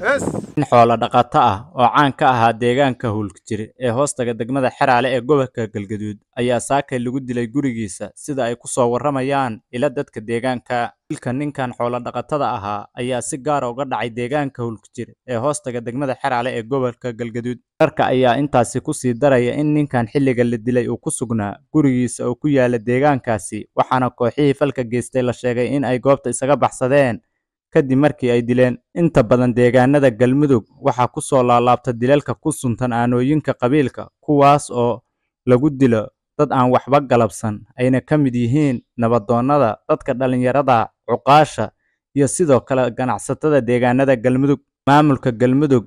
nin xoolo dhaqato ah oo caan ka ahaa deegaanka huulkajir ee hoostaga degmada xeraale ee gobolka galgaduud ayaa saakay lagu dilay gurigiisa sida ay ku soo warramayaan ila dadka deegaanka dilka ninkan xoolo dhaqatada ahaa ayaa si gaara ah uga dhacay deegaanka huulkajir ee hoostaga degmada xeraale ee gobolka galgaduud dharka ayaa intaasi ku sii daraya in ninkan xilliga la dilay uu ku sugnaa gurigiisa oo ku yaala deegaankaasi waxaana kooxihii falka geystay la sheegay in ay goobta isaga baxsadeen kadib markii ay dileen inta badan deegaanada galmudug waxaa ku soo laalaabta dilalka ku suntan aanooyinka qabiilka kuwaas oo lagu dilo dad aan waxba galabsan ayna ka mid yihiin nabadoonnada dadka dhallinyarada cuqaasha iyo sidoo kale ganacsatada deegaanada galmudug maamulka galmudug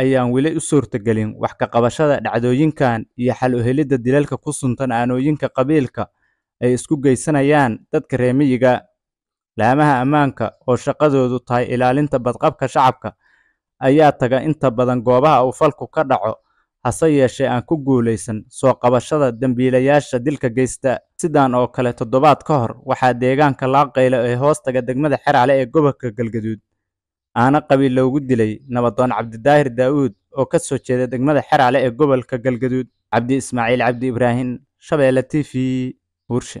ayaan weli u suurtagelin wax ka qabashada dhacdooyinkan iyo xal u helidda dilalka ku suntan aanooyinka qabiilka ay isku geysanayaan dadka reemiyiga laamaha ammaanka oo shaqadoodu tahay ilaalinta badqabka shacabka ayaa taga inta badan goobaha uu falku ka dhaco hase yeeshee aan ku guulaysan soo qabashada dembiilayaasha dilka geysta sidan oo kale toddobaad ka hor waxaa deegaanka laaqaylo ee hoostaga degmada xeraale ee gobolka galgaduud aana qabiil loogu dilay nabadoon cabdidaahir daa'uud oo ka soo jeeda degmada xeraale ee gobolka galgaduud cabdi ismaaciil cabdi ibraahim shabeelle t v buurshe